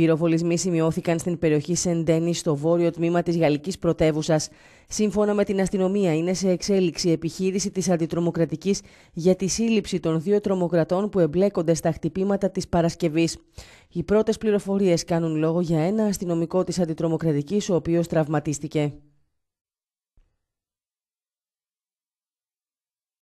Πυροβολισμοί σημειώθηκαν στην περιοχή Σεντένι στο βόρειο τμήμα της γαλλικής πρωτεύουσας. Σύμφωνα με την αστυνομία, είναι σε εξέλιξη επιχείρηση της αντιτρομοκρατικής για τη σύλληψη των δύο τρομοκρατών που εμπλέκονται στα χτυπήματα της Παρασκευής. Οι πρώτες πληροφορίες κάνουν λόγο για ένα αστυνομικό της αντιτρομοκρατικής, ο οποίος τραυματίστηκε.